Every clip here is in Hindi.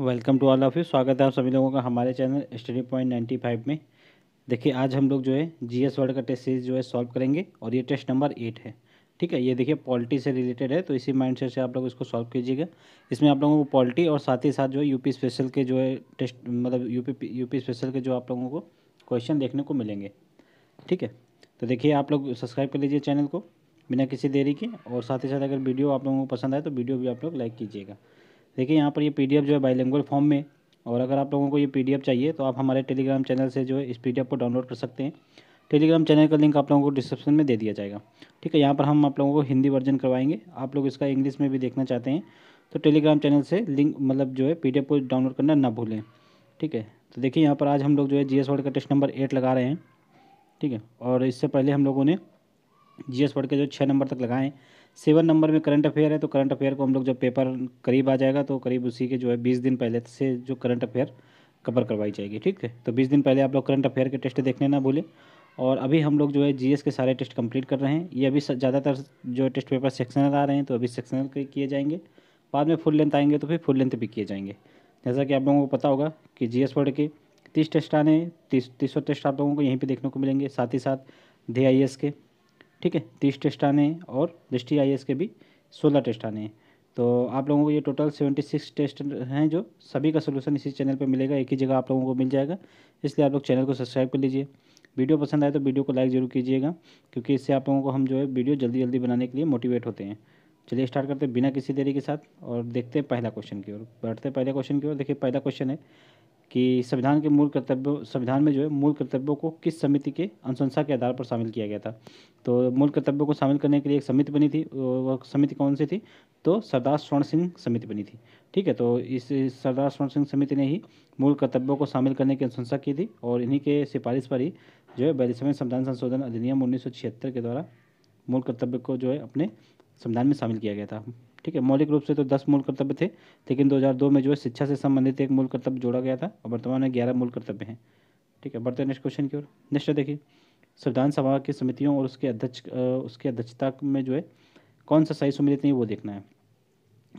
welcome to all of you स्वागत है आप सभी लोगों का हमारे channel study point ninety five में देखिए आज हम लोग जो है जी एस वर्ड का टेस्ट सीरीज जो है सॉल्व करेंगे और ये टेस्ट नंबर एट है ठीक है ये देखिए पॉलिटी से रिलेटेड है तो इसी माइंड से आप लोग इसको सॉल्व कीजिएगा इसमें आप लोगों को पॉलिटी और साथ ही साथ जो है यूपी स्पेशल के जो है टेस्ट मतलब यूपी यूपी स्पेशल के जो आप लोगों को क्वेश्चन देखने को मिलेंगे ठीक है तो देखिए आप लोग सब्सक्राइब कर लीजिए चैनल को बिना किसी देरी के और साथ ही साथ अगर वीडियो आप लोगों को पसंद आए तो वीडियो भी आप लोग लाइक कीजिएगा देखिए यहाँ पर ये पी जो है बाईलिंगुअल फॉर्म में और अगर आप लोगों को ये पी चाहिए तो आप हमारे टेलीग्राम चैनल से जो है इस पी को डाउनलोड कर सकते हैं टेलीग्राम चैनल का लिंक आप लोगों को डिस्क्रिप्शन में दे दिया जाएगा ठीक है यहाँ पर हम आप लोगों को हिंदी वर्जन करवाएंगे आप लोग इसका इंग्लिश में भी देखना चाहते हैं तो टेलीग्राम चैनल से लिंक मतलब जो है पी को डाउनलोड करना ना भूलें ठीक है तो देखिए यहाँ पर आज हम लोग जो है जी एस वर्ड का टेस्ट नंबर एट लगा रहे हैं ठीक है और इससे पहले हम लोगों ने जी एस वर्ड के जो छः नंबर तक लगाएँ सेवन नंबर में करंट अफेयर है तो करंट अफेयर को हम लोग जब पेपर करीब आ जाएगा तो करीब उसी के जो है बीस दिन पहले से जो करंट अफेयर कवर करवाई जाएगी ठीक है तो बीस दिन पहले आप लोग करंट अफेयर के टेस्ट देखने ना भूलें और अभी हम लोग जो है जीएस के सारे टेस्ट कंप्लीट कर रहे हैं ये अभी ज़्यादातर जो टेस्ट पेपर सेक्शनल आ रहे हैं तो अभी सेक्शनल के किए जाएंगे बाद में फुल लेंथ आएंगे तो फिर फुल लेंथ भी किए जाएंगे जैसा कि आप लोगों को पता होगा कि जी एस वर्ड के तीस टेस्ट आने तीस तीसों टेस्ट आप लोगों को यहीं पर देखने को मिलेंगे साथ ही साथ डी आई एस के ठीक है तीस टेस्ट आने हैं और दृष्टि आई के भी सोलह टेस्ट आने हैं तो आप लोगों को ये टोटल सेवेंटी सिक्स टेस्ट हैं जो सभी का सोल्यूशन इसी चैनल पर मिलेगा एक ही जगह आप लोगों को मिल जाएगा इसलिए आप लोग चैनल को सब्सक्राइब कर लीजिए वीडियो पसंद आए तो वीडियो को लाइक ज़रूर कीजिएगा क्योंकि इससे आप लोगों को हम जो है वीडियो जल्दी जल्दी बनाने के लिए मोटिवेट होते हैं चलिए स्टार्ट करते हैं बिना किसी देरी के साथ और देखते हैं पहला क्वेश्चन की ओर बैठते हैं पहले क्वेश्चन की ओर देखिए पहला क्वेश्चन है कि संविधान के मूल कर्तव्यों संविधान में जो है मूल कर्तव्यों को किस समिति के अनुशंसा के आधार पर शामिल किया गया था तो मूल कर्तव्यों को शामिल करने के लिए एक समिति बनी थी वह समिति कौन सी थी तो सरदार स्वर्ण सिंह समिति बनी थी ठीक है तो इस सरदार स्वर्ण सिंह समिति ने ही मूल कर्तव्यों को शामिल करने की अनुशंसा की थी और इन्हीं के सिफारिश पर ही जो है बैरिसमय संविधान संशोधन अधिनियम उन्नीस के द्वारा मूल कर्तव्य को जो है अपने संविधान में शामिल किया गया था ठीक है मौलिक रूप से तो दस मूल कर्तव्य थे लेकिन 2002 में जो है शिक्षा से संबंधित एक मूल कर्तव्य जोड़ा गया था और वर्तमान में ग्यारह मूल कर्तव्य हैं ठीक है बढ़ते नेक्स्ट क्वेश्चन की ओर नेक्स्ट देखिए संविधान सभा की समितियों और उसके अध्यक्ष उसकी अध्यक्षता में जो है कौन सा सही सम्मिलित नहीं वो देखना है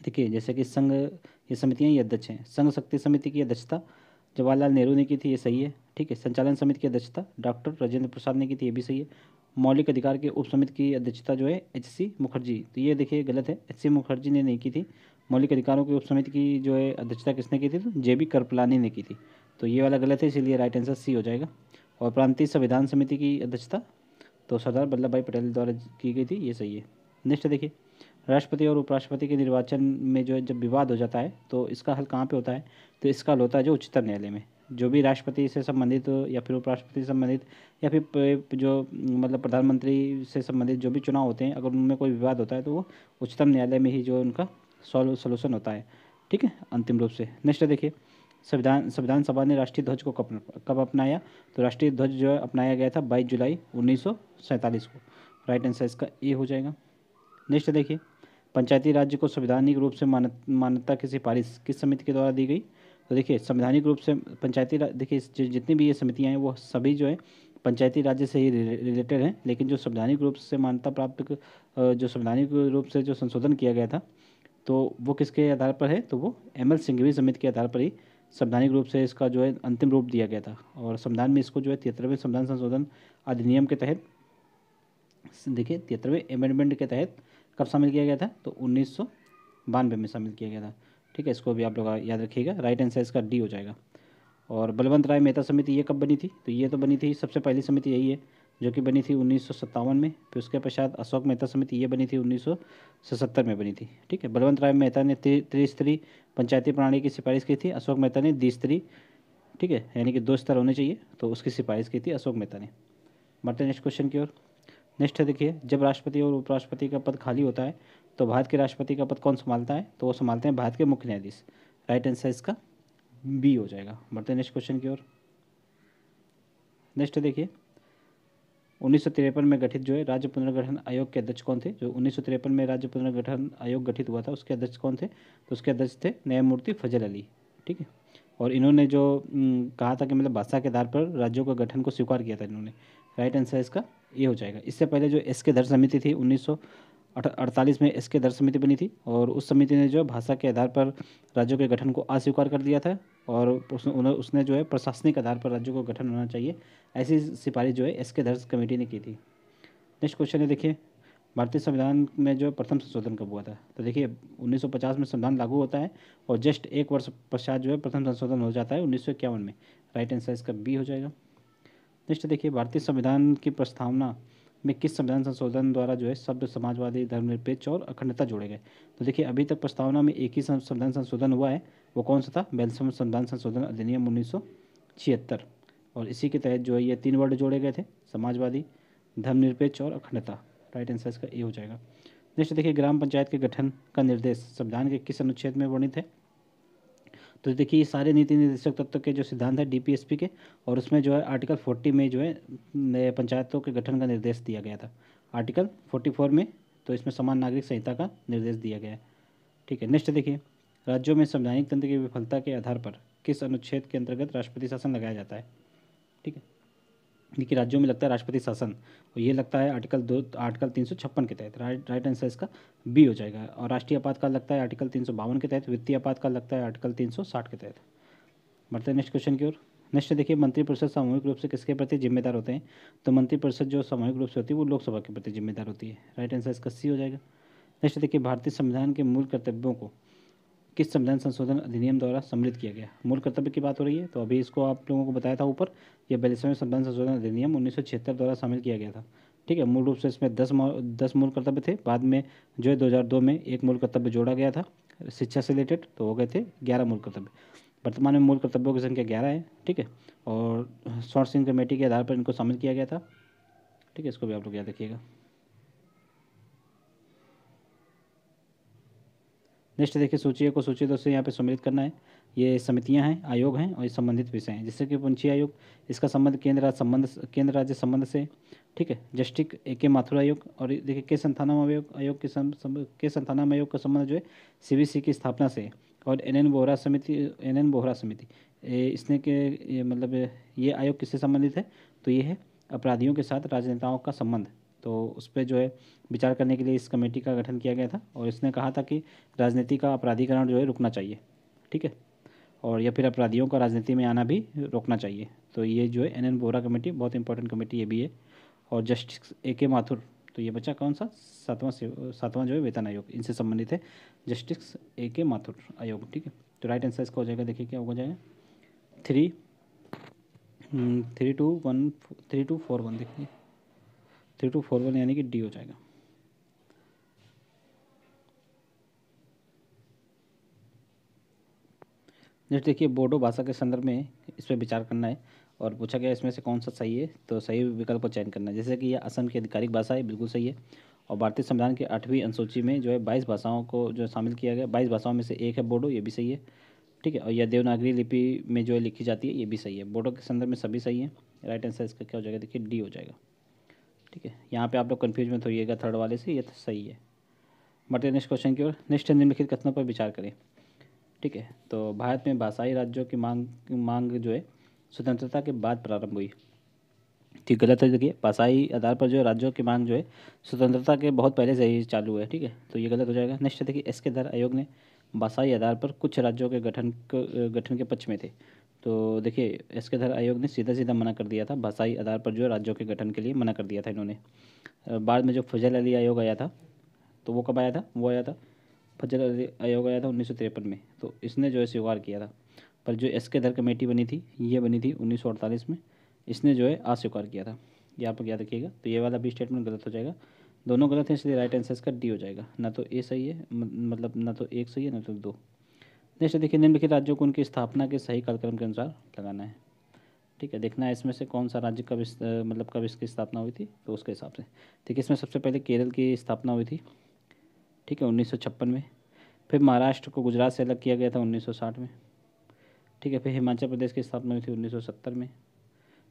देखिए जैसे कि संघ ये समितियाँ ये अध्यक्ष हैं संघ शक्ति समिति की अध्यक्षता जवाहरलाल नेहरू ने की थी ये सही है ठीक है संचालन समिति की अध्यक्षता डॉक्टर राजेंद्र प्रसाद ने की थी ये भी सही है मौलिक अधिकार की उपसमिति की अध्यक्षता जो है एच सी मुखर्जी तो ये देखिए गलत है एच सी मुखर्जी ने नहीं की थी मौलिक अधिकारों की उपसमिति की जो है अध्यक्षता किसने की थी तो जे बी करपलानी ने की थी तो ये वाला गलत है इसीलिए राइट आंसर सी हो जाएगा और प्रांतीय संविधान समिति की अध्यक्षता तो सरदार वल्लभ भाई पटेल द्वारा की गई थी ये सही है नेक्स्ट देखिए राष्ट्रपति और उपराष्ट्रपति के निर्वाचन में जो है जब विवाद हो जाता है तो इसका हल कहाँ पे होता है तो इसका हल होता है जो उच्चतम न्यायालय में जो भी राष्ट्रपति से संबंधित या फिर उपराष्ट्रपति से संबंधित या फिर जो मतलब प्रधानमंत्री से संबंधित जो भी चुनाव होते हैं अगर उनमें कोई विवाद होता है तो वो उच्चतम न्यायालय में ही जो उनका सॉल्व सोल्यूशन होता है ठीक है अंतिम रूप से नेक्स्ट देखिए संविधान संविधान सभा ने राष्ट्रीय ध्वज को कब कब अपनाया तो राष्ट्रीय ध्वज जो है अपनाया गया था बाईस जुलाई उन्नीस को राइट आंसर इसका ए हो जाएगा नेक्स्ट देखिए पंचायती राज्य को संवैधानिक रूप से मान्यता की सिफारिश किस समिति के द्वारा दी गई तो देखिए संवैधानिक रूप से पंचायती राज देखिए जितनी भी ये समितियाँ हैं वो सभी जो है पंचायती राज्य से ही रिलेटेड हैं लेकिन जो संवैधानिक रूप से मान्यता प्राप्त जो संवैधानिक रूप से जो संशोधन किया गया था तो वो किसके आधार पर है तो वो एम एल सिंघवी समिति के आधार पर ही संवैधानिक रूप से इसका जो है अंतिम रूप दिया गया था और संविधान में इसको जो है तिहत्तरवें संविधान संशोधन अधिनियम के तहत देखिए तिहत्तरवें अमेंडमेंट के तहत कब शामिल किया गया था तो उन्नीस में शामिल किया गया था ठीक है इसको भी आप लोग याद रखिएगा राइट आंसर इसका डी हो जाएगा और बलवंत राय मेहता समिति ये कब बनी थी तो ये तो बनी थी सबसे पहली समिति यही है जो कि बनी थी उन्नीस में फिर उसके पश्चात अशोक मेहता समिति ये बनी थी उन्नीस में बनी थी ठीक है बलवंत राय मेहता ने त्रिस्तरीय पंचायती प्रणाली की सिफारिश की थी अशोक मेहता ने द्विस्तरीय ठीक है यानी कि दो स्तर होने चाहिए तो उसकी सिफारिश की थी अशोक मेहता ने बढ़ते नेक्स्ट क्वेश्चन की ओर नेक्स्ट है देखिए जब राष्ट्रपति और उपराष्ट्रपति का पद खाली होता है तो भारत के राष्ट्रपति का पद कौन संभालता है तो वो संभालते हैं भारत के मुख्य न्यायाधीश राइट आंसर इसका बी हो जाएगा बढ़ते नेक्स्ट क्वेश्चन की ओर नेक्स्ट देखिए उन्नीस में गठित जो है राज्य पुनर्गठन आयोग के अध्यक्ष कौन थे जो उन्नीस में राज्य पुनर्गठन आयोग गठित हुआ था उसके अध्यक्ष कौन थे तो उसके अध्यक्ष थे न्यायमूर्ति फजल अली ठीक है और इन्होंने जो कहा था कि मतलब भाषा के आधार पर राज्यों का गठन को स्वीकार किया था इन्होंने राइट आंसर इसका ये हो जाएगा इससे पहले जो एस के धर समिति थी उन्नीस अड़तालीस में इसके दर समिति बनी थी और उस समिति ने जो भाषा के आधार पर राज्यों के गठन को अस्वीकार कर दिया था और उसने जो है प्रशासनिक आधार पर राज्यों को गठन होना चाहिए ऐसी सिफारिश जो है इसके दर्ज कमेटी ने की थी नेक्स्ट क्वेश्चन है देखिए भारतीय संविधान में जो प्रथम संशोधन कब हुआ था तो देखिए 1950 में संविधान लागू होता है और जस्ट एक वर्ष पश्चात जो है प्रथम संशोधन हो जाता है उन्नीस में राइट आंसर इसका बी हो जाएगा नेक्स्ट देखिए भारतीय संविधान की प्रस्तावना में किस संविधान संशोधन द्वारा जो है शब्द समाजवादी धर्मनिरपेक्ष और अखंडता जोड़े गए तो देखिए अभी तक प्रस्तावना में एक ही संविधान संशोधन हुआ है वो कौन सा था बैलसम संविधान संशोधन अधिनियम उन्नीस और इसी के तहत जो है ये तीन वर्ड जोड़े गए थे समाजवादी धर्मनिरपेक्ष और अखंडता राइट आंसर इसका ए हो जाएगा नेक्स्ट देखिए ग्राम पंचायत के गठन का निर्देश संविधान के किस अनुच्छेद में वर्णित है तो देखिए सारे नीति निर्देशक तत्व के जो सिद्धांत है डीपीएसपी के और उसमें जो है आर्टिकल 40 में जो है पंचायतों के गठन का निर्देश दिया गया था आर्टिकल 44 में तो इसमें समान नागरिक संहिता का निर्देश दिया गया है ठीक है नेक्स्ट देखिए राज्यों में संवैधानिक तंत्र की विफलता के आधार पर किस अनुच्छेद के अंतर्गत राष्ट्रपति शासन लगाया जाता है देखिए राज्यों में लगता है राष्ट्रपति शासन और ये लगता है आर्टिकल दो आर्टिकल तीन सौ छप्पन के तहत राइट राइट आंसर इसका बी हो जाएगा और राष्ट्रीय आपातकाल लगता है आर्टिकल तीन सौ बावन के तहत वित्तीय आपातकाल लगता है आर्टिकल तीन सौ साठ के तहत बढ़ते हैं नेक्स्ट क्वेश्चन की ओर नेक्स्ट देखिए मंत्रिपरिषद सामूहिक रूप से किसके प्रति जिम्मेदार होते हैं तो मंत्रिपरिषद जो सामूहिक रूप से होती है वो लोकसभा के प्रति जिम्मेदार होती है राइट आंसर इसका सी हो जाएगा नेक्स्ट देखिए भारतीय संविधान के मूल कर्तव्यों को किस संविधान संशोधन अधिनियम द्वारा सम्मिलित किया गया मूल कर्तव्य की बात हो रही है तो अभी इसको आप लोगों को बताया था ऊपर यह बैलिसवें संविधान संशोधन अधिनियम उन्नीस द्वारा शामिल किया गया था ठीक है मूल रूप से इसमें दस दस मूल कर्तव्य थे बाद में जो है दो में एक मूल कर्तव्य जोड़ा गया था शिक्षा से रिलेटेड तो हो गए थे ग्यारह मूल कर्तव्य वर्तमान में मूल कर्तव्यों की संख्या ग्यारह है ठीक है और शॉर्ट सिंह कमेटी के आधार पर इनको शामिल किया गया था ठीक है इसको भी आप लोग याद रखिएगा नेक्स्ट देखिए सूची को सूची दो से यहाँ पे सम्मिलित करना है ये समितियाँ हैं आयोग हैं और ये संबंधित विषय हैं जैसे कि पंछी आयोग इसका संबंध केंद्र राज्य संबंध केंद्र राज्य संबंध से ठीक है जस्टिक ए के माथुर आयोग और देखिए के संथानम आयोग आयोग के के संथानाम आयोग का संबंध जो है सी की स्थापना से और एन एन बोहरा समिति एन बोहरा समिति इसने के मतलब ये आयोग किससे संबंधित है तो ये है अपराधियों के साथ राजनेताओं का संबंध तो उस पर जो है विचार करने के लिए इस कमेटी का गठन किया गया था और इसने कहा था कि राजनीति का अपराधीकरण जो है रुकना चाहिए ठीक है और या फिर अपराधियों का राजनीति में आना भी रोकना चाहिए तो ये जो है एन एन बोरा कमेटी बहुत इंपॉर्टेंट कमेटी ये भी है और जस्टिस ए के माथुर तो ये बच्चा कौन सा सातवां सातवां जो है वेतन आयोग इनसे संबंधित है जस्टिस ए के माथुर आयोग ठीक है तो राइट आंसर इसका हो जाएगा देखिए क्या हो जाएगा three three two one three two four one देखिए थ्री टू फोर वन यानी कि डी हो जाएगा नेक्स्ट देखिए बोडो भाषा के संदर्भ में इस पर विचार करना है और पूछा गया इसमें से कौन सा सही है तो सही विकल्प का चयन करना है जैसे कि यह असम की आधिकारिक भाषा है बिल्कुल सही है और भारतीय संविधान के आठवीं अनुसूची में जो है बाईस भाषाओं को जो शामिल किया गया बाईस भाषाओं में से एक है बोडो ये भी सही है ठीक है और यह देवनागरी लिपि में जो है लिखी जाती है ये भी सही है बोडो के संदर्भ में सभी सही है राइट आंसर इसका क्या हो जाएगा देखिए डी हो जाएगा ठीक है यहाँ पे आप लोग कन्फ्यूज में होइएगा थर्ड वाले से ये तो सही है बढ़ते नेक्स्ट क्वेश्चन की ओर नेक्स्ट निम्नलिखित कथनों पर विचार करें ठीक है तो भारत में भाषाई राज्यों की मांग मांग जो है स्वतंत्रता के बाद प्रारंभ हुई ठीक गलत है देखिए भाषाई आधार पर जो राज्यों की मांग जो है स्वतंत्रता के बहुत पहले से ही चालू है ठीक है तो ये गलत हो जाएगा नेक्स्ट देखिए एस के दर आयोग ने भाषाई आधार पर कुछ राज्यों के गठन गठन के पक्ष में थे तो देखिए एस के धर आयोग ने सीधा सीधा मना कर दिया था भाषाई आधार पर जो है राज्यों के गठन के लिए मना कर दिया था इन्होंने बाद में जो फजल अली आयोग आया था तो वो कब आया था वो आया था फजल अली आयोग आया था उन्नीस में तो इसने जो है स्वीकार किया था पर जो एस के धर कमेटी बनी थी ये बनी थी उन्नीस में इसने जो है अस्वीकार किया था ये आप याद रखिएगा तो ये वाला भी स्टेटमेंट गलत हो जाएगा दोनों गलत हैं इसलिए राइट आंसर इसका डी हो जाएगा ना तो ए सही है मतलब ना तो एक सही है ना तो दो नेक्स्ट देखिए निम्नलिखित राज्यों को उनकी स्थापना के सही कार्यक्रम के अनुसार लगाना है ठीक है देखना है इसमें से कौन सा राज्य कब इस मतलब कब इसकी स्थापना हुई थी तो उसके हिसाब से ठीक है इसमें सबसे पहले केरल की स्थापना हुई थी ठीक है उन्नीस में फिर महाराष्ट्र को गुजरात से अलग किया गया था उन्नीस में ठीक है फिर हिमाचल प्रदेश की स्थापना हुई थी उन्नीस में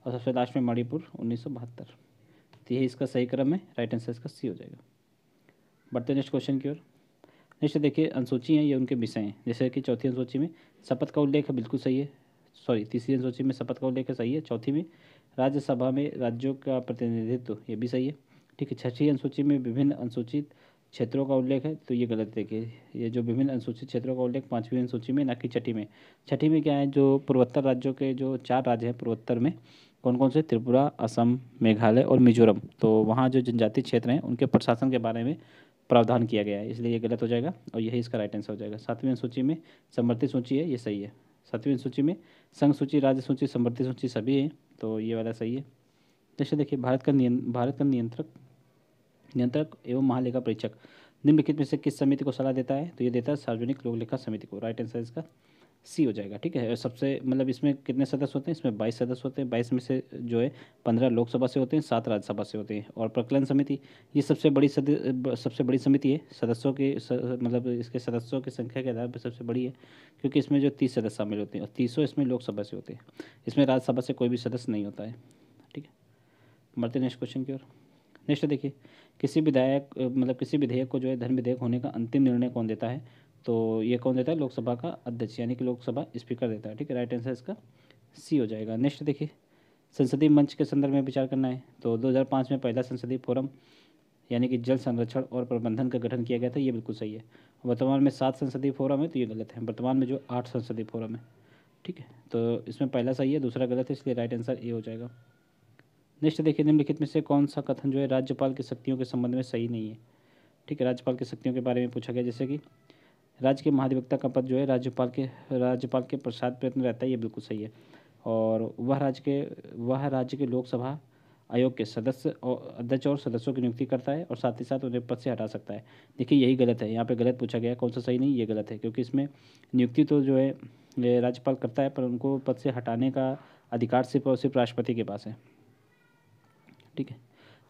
और सबसे लास्ट में मणिपुर उन्नीस तो यही इसका सही क्रम है राइट आंसर इसका सी हो जाएगा बढ़ते नेक्स्ट क्वेश्चन की ओर नेक्स्ट देखिए अनुसूची हैं ये उनके विषय हैं जैसे कि चौथी अनुसूची में शपथ का उल्लेख बिल्कुल सही है सॉरी तीसरी अनुसूची में शपथ का उल्लेख है सही है चौथी में राज्यसभा में राज्यों का प्रतिनिधित्व ये भी सही है ठीक है छठी अनुसूची में विभिन्न अनुसूचित क्षेत्रों का उल्लेख है तो ये गलत देखिए ये जो विभिन्न अनुसूचित क्षेत्रों का उल्लेख पाँचवीं अनुसूची में ना कि छठी में छठी में क्या है जो पूर्वोत्तर राज्यों के जो चार राज्य हैं पूर्वोत्तर में कौन कौन से त्रिपुरा असम मेघालय और मिजोरम तो वहाँ जो जनजातीय क्षेत्र हैं उनके प्रशासन के बारे में प्रावधान किया गया है इसलिए ये गलत हो जाएगा और यही इसका राइट आंसर हो जाएगा सातवीं अनुसूची में समर्थित सूची है ये सही है सातवीं अनुसूची में संघ सूची राज्य सूची समर्थित सूची सभी है तो ये वाला सही है जैसे देखिए भारत का नियं भारत का नियंत्रक नियंत्रक एवं महालेखा परीक्षक निम्नलिखित में से किस समिति को सलाह देता है तो ये देता है सार्वजनिक लोकलेखा समिति को राइट आंसर इसका सी हो जाएगा ठीक है सबसे मतलब इसमें कितने सदस्य होते हैं इसमें बाईस सदस्य होते हैं बाईस में से जो है पंद्रह लोकसभा से होते हैं सात राज्यसभा से होते हैं और प्रकलन समिति ये सबसे बड़ी सद सबसे बड़ी समिति है सदस्यों के स, मतलब इसके सदस्यों की संख्या के आधार पर सबसे बड़ी है क्योंकि इसमें जो तीस सदस्य शामिल होते हैं और तीसों इसमें लोकसभा से होते हैं इसमें राज्यसभा से कोई भी सदस्य नहीं होता है ठीक है बढ़ते नेक्स्ट क्वेश्चन की ओर नेक्स्ट देखिए किसी विधायक मतलब किसी विधेयक को जो है धर्म विधेयक होने का अंतिम निर्णय कौन देता है तो ये कौन देता है लोकसभा का अध्यक्ष यानी कि लोकसभा स्पीकर देता है ठीक है राइट आंसर इसका सी हो जाएगा नेक्स्ट देखिए संसदीय मंच के संदर्भ में विचार करना है तो 2005 में पहला संसदीय फोरम यानी कि जल संरक्षण और प्रबंधन का गठन किया गया था ये बिल्कुल सही है वर्तमान में सात संसदीय फोरम है तो ये गलत है वर्तमान में जो आठ संसदीय फोरम है ठीक है तो इसमें पहला सही है दूसरा गलत है इसलिए राइट आंसर ए हो जाएगा नेक्स्ट देखिए निम्नलिखित में से कौन सा कथन जो है राज्यपाल की शक्तियों के संबंध में सही नहीं है ठीक है राज्यपाल की शक्तियों के बारे में पूछा गया जैसे कि राज्य के महाधिवक्ता का पद जो है राज्यपाल के राज्यपाल के प्रसाद प्रयत्न रहता है ये बिल्कुल सही है और वह राज्य के वह राज्य के लोकसभा आयोग के सदस्य और अध्यक्ष और सदस्यों की नियुक्ति करता है और साथ ही साथ उन्हें पद से हटा सकता है देखिए यही गलत है यहाँ पे गलत पूछा गया कौन सा सही नहीं ये गलत है क्योंकि इसमें नियुक्ति तो जो है राज्यपाल करता है पर उनको पद से हटाने का अधिकार सिर्फ और सिर्फ राष्ट्रपति के पास है ठीक है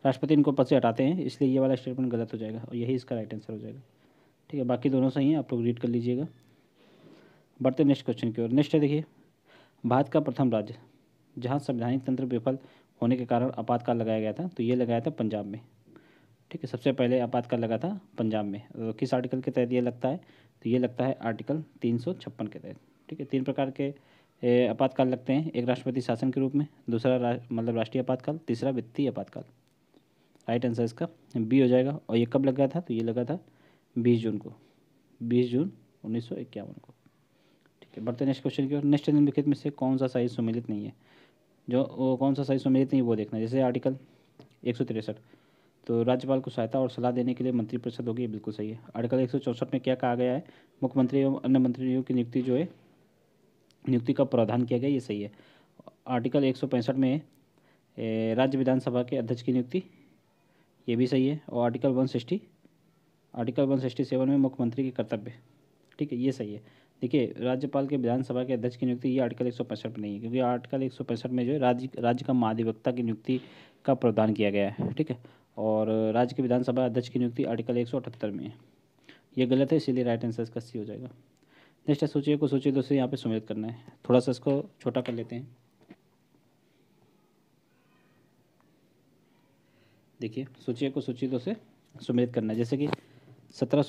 राष्ट्रपति इनको पद से हटाते हैं इसलिए ये वाला स्टेटमेंट गलत हो जाएगा और यही इसका राइट आंसर हो जाएगा ठीक है बाकी दोनों सही हैं आप लोग रीड कर लीजिएगा बढ़ते नेक्स्ट क्वेश्चन की ओर नेक्स्ट है देखिए भारत का प्रथम राज्य जहाँ संवैधानिक तंत्र विफल होने के कारण आपातकाल लगाया गया था तो ये लगाया था पंजाब में ठीक है सबसे पहले आपातकाल लगा था पंजाब में तो किस आर्टिकल के तहत ये लगता है तो ये लगता है आर्टिकल तीन सौ छप्पन के तहत ठीक है तीन प्रकार के आपातकाल लगते हैं एक राष्ट्रपति शासन के रूप में दूसरा मतलब राष्ट्रीय आपातकाल तीसरा वित्तीय आपातकाल राइट आंसर इसका बी हो जाएगा और ये कब लग गया था तो ये लगा था बीस जून को बीस जून उन्नीस को ठीक है बढ़ते नेक्स्ट क्वेश्चन की ओर नेक्स्ट निम्नलिखित में से कौन सा साइज सम्मिलित नहीं है जो वो कौन सा साइज सम्मिलित नहीं वो देखना जैसे आर्टिकल एक तो राज्यपाल को सहायता और सलाह देने के लिए मंत्रिपरिषद होगी बिल्कुल सही है आर्टिकल एक में क्या कहा गया है मुख्यमंत्री एवं अन्य मंत्रियों की नियुक्ति जो है नियुक्ति का प्रावधान किया गया ये सही है आर्टिकल एक में राज्य विधानसभा के अध्यक्ष की नियुक्ति ये भी सही है और आर्टिकल वन सिक्सटी आर्टिकल 167 में मुख्यमंत्री के कर्तव्य ठीक है ये सही है देखिए राज्यपाल के विधानसभा के अध्यक्ष की नियुक्ति ये आर्टिकल एक में नहीं है क्योंकि आर्टिकल एक में जो है राज्य राज्य का महाधिवक्ता की नियुक्ति का प्रावधान किया गया है ठीक है और राज्य के विधानसभा अध्यक्ष की नियुक्ति आर्टिकल एक में है ये गलत है इसीलिए राइट आंसर इसका सी हो जाएगा नेक्स्ट है सूची को सोचिए दो से यहाँ पे सुमेलित करना है थोड़ा सा इसको छोटा कर लेते हैं देखिए सूची को सोचिए दो से सम्मिलित करना है जैसे कि सत्रह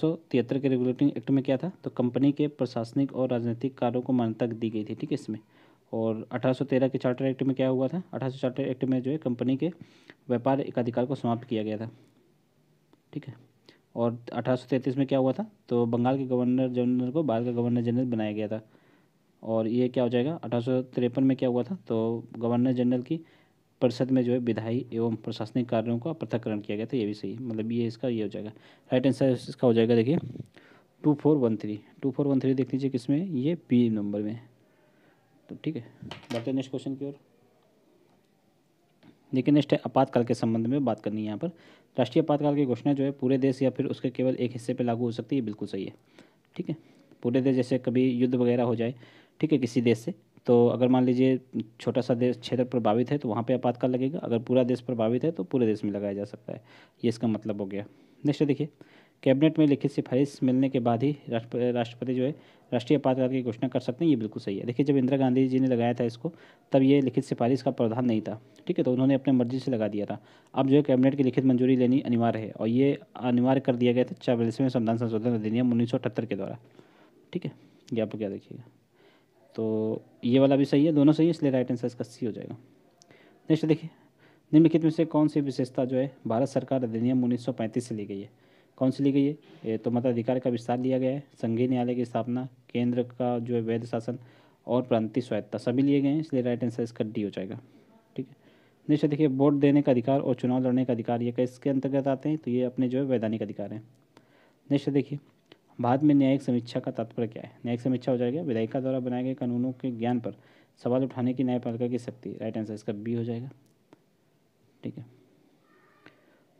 के रेगुलेटिंग एक्ट में क्या था तो कंपनी के प्रशासनिक और राजनीतिक कार्यों को मान्यता दी गई थी ठीक है इसमें और 1813 के चार्टर एक्ट में क्या हुआ था अठारह चार्टर एक्ट में जो है कंपनी के व्यापार एकाधिकार को समाप्त किया गया था ठीक है और अठारह में क्या हुआ था तो बंगाल के गवर्नर जनरल को भारत का गवर्नर जनरल बनाया गया था और ये क्या हो जाएगा अठारह में क्या हुआ था तो गवर्नर जनरल की परिषद में जो है विधायी एवं प्रशासनिक कार्यों का पृथककरण किया गया था ये भी सही है मतलब ये इसका ये हो जाएगा राइट आंसर इसका हो जाएगा देखिए two four one three two four one three देख लीजिए किसमें ये बी नंबर में तो ठीक है बढ़ते नेक्स्ट क्वेश्चन की ओर देखिए नेक्स्ट है आपातकाल के संबंध में बात करनी है यहाँ पर राष्ट्रीय आपातकाल की घोषणा जो है पूरे देश या फिर उसके केवल एक हिस्से पर लागू हो सकती है बिल्कुल सही है ठीक है पूरे देश जैसे कभी युद्ध वगैरह हो जाए ठीक है किसी देश से तो अगर मान लीजिए छोटा सा देश क्षेत्र प्रभावित है तो वहाँ पे आपातकाल लगेगा अगर पूरा देश प्रभावित है तो पूरे देश में लगाया जा सकता है ये इसका मतलब हो गया नेक्स्ट देखिए कैबिनेट में लिखित सिफारिश मिलने के बाद ही राष्ट्रपति जो है राष्ट्रीय आपातकाल की घोषणा कर सकते हैं ये बिल्कुल सही है देखिए जब इंदिरा गांधी जी ने लगाया था इसको तब ये लिखित सिफारिश का प्रावधान नहीं था ठीक है तो उन्होंने अपने मर्जी से लगा दिया था अब जो है कैबिनेट की लिखित मंजूरी लेनी अनिवार्य है और ये अनिवार्य कर दिया गया था चालीसवें संविधान संशोधन अधिनियम उन्नीस के द्वारा ठीक है ये आप क्या देखिएगा तो ये वाला भी सही है दोनों सही है इसलिए राइट आंसर इसका सी हो जाएगा नेक्स्ट देखिए निम्नलिखित में से कौन सी विशेषता जो है भारत सरकार अधिनियम पैंतीस से ली गई है कौन सी ली गई है ये तो मताधिकार का विस्तार लिया गया है संघीय न्यायालय की स्थापना केंद्र का जो है वैध शासन और प्रांतीय स्वायत्ता सभी लिए गए हैं इसलिए राइट आंसर इसका डी हो जाएगा ठीक है नेक्स्ट देखिए वोट देने का अधिकार और चुनाव लड़ने का अधिकार ये किसके अंतर्गत आते हैं तो ये अपने जो है वैधानिक अधिकार हैं नेक्स्ट देखिए बाद में न्यायिक समीक्षा का तात्पर्य क्या है न्यायिक समीक्षा हो जाएगा विधायिका द्वारा बनाए गए कानूनों के ज्ञान पर सवाल उठाने की न्यायपालिका की शक्ति राइट आंसर इसका बी हो जाएगा ठीक है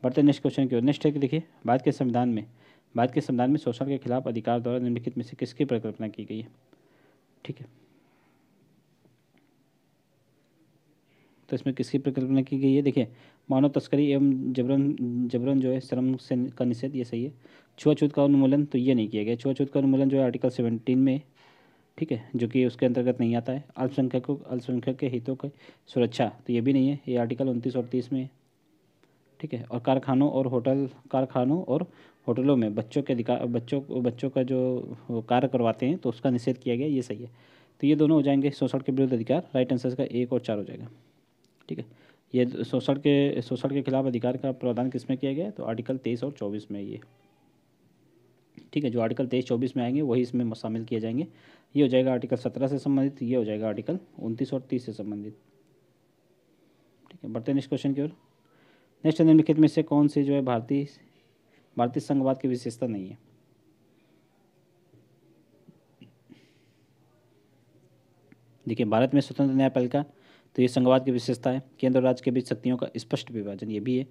बढ़ते नेक्स्ट क्वेश्चन की ओर नेक्स्ट है कि देखिए भारत के संविधान में भारत के संविधान में शोषण के खिलाफ अधिकार द्वारा निम्नलिखित में से किसकी परिकल्पना की गई है ठीक है तो इसमें किसकी परिकल्पना की गई है देखिए मानव तस्करी एवं जबरन जबरन जो है श्रम से का निषेध ये सही है छुआछूत का उन्मूलन तो ये नहीं किया गया छुआछूत का उन्मूलन जो है आर्टिकल सेवनटीन में ठीक है जो कि उसके अंतर्गत नहीं आता है अल्पसंख्यकों अल्पसंख्यक के हितों की सुरक्षा तो ये भी नहीं है ये आर्टिकल उनतीस और तीस में ठीक है और कारखानों और होटल कारखानों और होटलों में बच्चों के अधिकार बच्चों बच्चों का जो कार्य करवाते हैं तो उसका निषेध किया गया ये सही है तो ये दोनों हो जाएंगे शोषण के विरुद्ध अधिकार राइट आंसर का एक और चार हो जाएगा ठीक है ये शोषण के शोषण के खिलाफ अधिकार का प्रावधान किसमें किया गया तो आर्टिकल तेईस और चौबीस में ये ठीक है जो आर्टिकल तेईस चौबीस में आएंगे वही इसमें शामिल किए जाएंगे ये हो जाएगा आर्टिकल सत्रह से संबंधित ये हो जाएगा आर्टिकल उनतीस और तीस से संबंधित ठीक है बढ़ते नेक्स्ट क्वेश्चन की ओर नेक्स्ट निम्नलिखित में से कौन से जो है भारतीय भारतीय संघवाद की विशेषता नहीं है देखिए भारत में स्वतंत्र न्यायपालिका तो ये संघवाद की विशेषता है केंद्र और राज्य के बीच शक्तियों का स्पष्ट विभाजन ये भी है